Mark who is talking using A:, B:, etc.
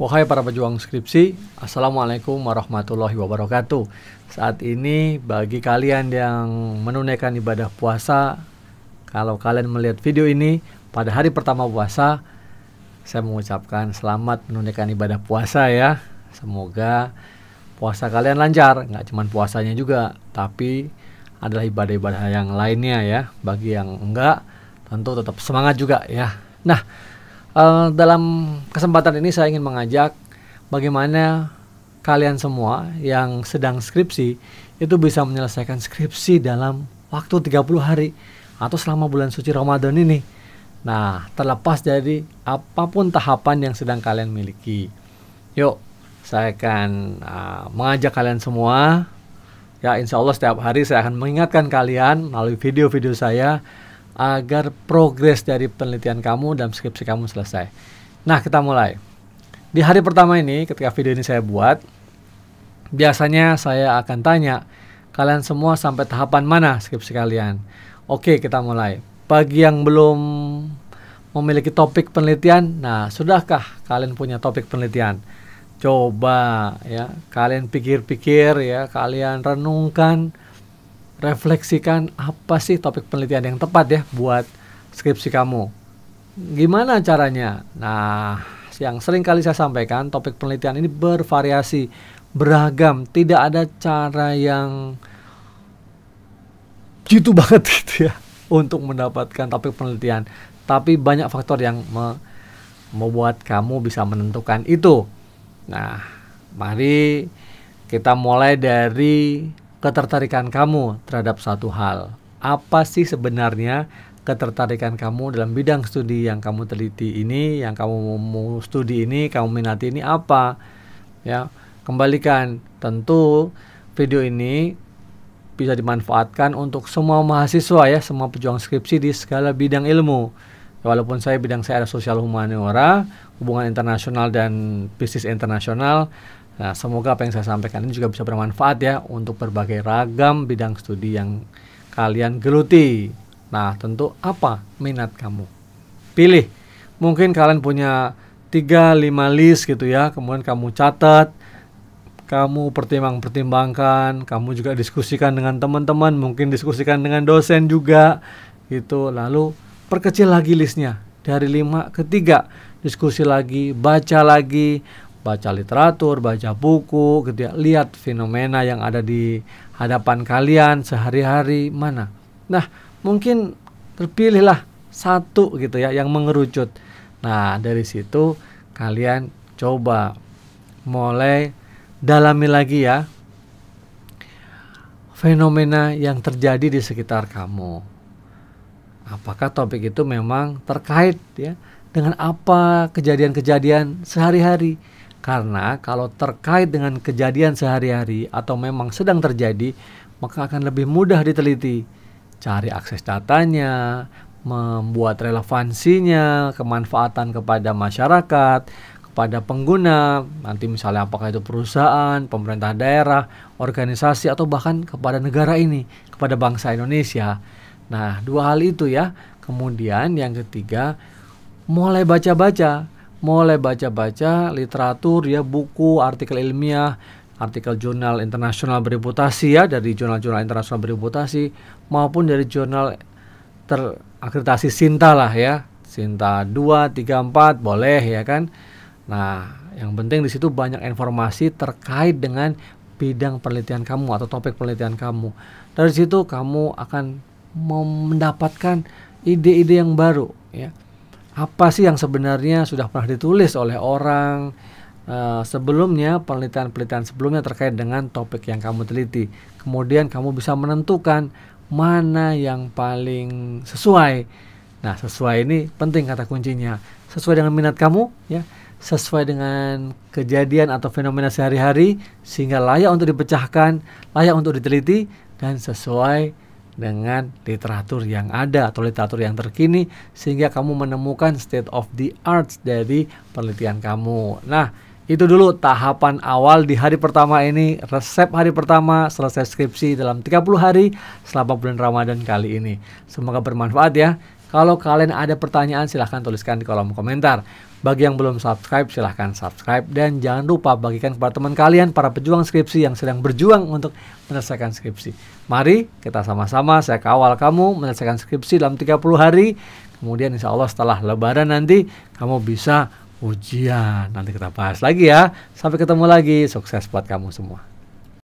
A: Wahai para pejuang skripsi, Assalamualaikum warahmatullahi wabarakatuh. Saat ini bagi kalian yang menunaikan ibadah puasa, kalau kalian melihat video ini pada hari pertama puasa, saya mengucapkan selamat menunaikan ibadah puasa ya. Semoga puasa kalian lancar, nggak cuma puasanya juga, tapi adalah ibadah-ibadah yang lainnya ya. Bagi yang enggak, tentu tetap semangat juga ya. Nah, Eh, dalam kesempatan ini saya ingin mengajak bagaimana kalian semua yang sedang skripsi itu bisa menyelesaikan skripsi dalam waktu 30 hari atau selama bulan suci Ramadan ini. Nah, terlepas dari apapun tahapan yang sedang kalian miliki. Yuk, saya akan uh, mengajak kalian semua. Ya, insya Allah setiap hari saya akan mengingatkan kalian melalui video-video saya agar progres dari penelitian kamu dan skripsi kamu selesai. Nah, kita mulai. Di hari pertama ini ketika video ini saya buat, biasanya saya akan tanya kalian semua sampai tahapan mana skripsi kalian. Oke, kita mulai. Bagi yang belum memiliki topik penelitian, nah, sudahkah kalian punya topik penelitian? Coba ya, kalian pikir-pikir ya, kalian renungkan refleksikan apa sih topik penelitian yang tepat ya buat skripsi kamu. Gimana caranya? Nah, yang sering kali saya sampaikan, topik penelitian ini bervariasi, beragam, tidak ada cara yang gitu banget gitu ya untuk mendapatkan topik penelitian. Tapi banyak faktor yang me membuat kamu bisa menentukan itu. Nah, mari kita mulai dari ketertarikan kamu terhadap satu hal. Apa sih sebenarnya ketertarikan kamu dalam bidang studi yang kamu teliti ini, yang kamu mau studi ini, kamu minati ini apa? Ya, kembalikan. Tentu video ini bisa dimanfaatkan untuk semua mahasiswa ya, semua pejuang skripsi di segala bidang ilmu. Walaupun saya bidang saya ada sosial humaniora, hubungan internasional dan bisnis internasional, Nah, semoga apa yang saya sampaikan ini juga bisa bermanfaat ya untuk berbagai ragam bidang studi yang kalian geluti. Nah, tentu apa minat kamu? Pilih. Mungkin kalian punya 3 5 list gitu ya, kemudian kamu catat, kamu pertimbang-pertimbangkan, kamu juga diskusikan dengan teman-teman, mungkin diskusikan dengan dosen juga gitu. Lalu perkecil lagi listnya dari 5 ke 3 diskusi lagi, baca lagi, baca literatur, baca buku, gitu ya. lihat fenomena yang ada di hadapan kalian sehari-hari mana. Nah, mungkin terpilihlah satu gitu ya yang mengerucut. Nah, dari situ kalian coba mulai dalami lagi ya fenomena yang terjadi di sekitar kamu. Apakah topik itu memang terkait ya dengan apa kejadian-kejadian sehari-hari? Karena kalau terkait dengan kejadian sehari-hari atau memang sedang terjadi, maka akan lebih mudah diteliti. Cari akses datanya, membuat relevansinya, kemanfaatan kepada masyarakat, kepada pengguna, nanti misalnya apakah itu perusahaan, pemerintah daerah, organisasi atau bahkan kepada negara ini, kepada bangsa Indonesia. Nah, dua hal itu ya. Kemudian yang ketiga, mulai baca-baca mulai baca-baca literatur ya buku artikel ilmiah artikel jurnal internasional bereputasi ya dari jurnal-jurnal internasional bereputasi maupun dari jurnal terakreditasi Sinta lah ya Sinta 2, 3, 4 boleh ya kan nah yang penting di situ banyak informasi terkait dengan bidang penelitian kamu atau topik penelitian kamu dari situ kamu akan mendapatkan ide-ide yang baru ya apa sih yang sebenarnya sudah pernah ditulis oleh orang uh, sebelumnya penelitian-penelitian sebelumnya terkait dengan topik yang kamu teliti. Kemudian kamu bisa menentukan mana yang paling sesuai. Nah, sesuai ini penting kata kuncinya. Sesuai dengan minat kamu ya, sesuai dengan kejadian atau fenomena sehari-hari sehingga layak untuk dipecahkan, layak untuk diteliti dan sesuai dengan literatur yang ada atau literatur yang terkini sehingga kamu menemukan state of the art dari penelitian kamu. Nah, itu dulu tahapan awal di hari pertama ini, resep hari pertama selesai skripsi dalam 30 hari selama bulan Ramadan kali ini. Semoga bermanfaat ya. Kalau kalian ada pertanyaan silahkan tuliskan di kolom komentar. Bagi yang belum subscribe, silahkan subscribe dan jangan lupa bagikan kepada teman kalian para pejuang skripsi yang sedang berjuang untuk menyelesaikan skripsi. Mari kita sama-sama saya kawal kamu menyelesaikan skripsi dalam 30 hari. Kemudian insya Allah setelah lebaran nanti kamu bisa ujian. Nanti kita bahas lagi ya. Sampai ketemu lagi. Sukses buat kamu semua.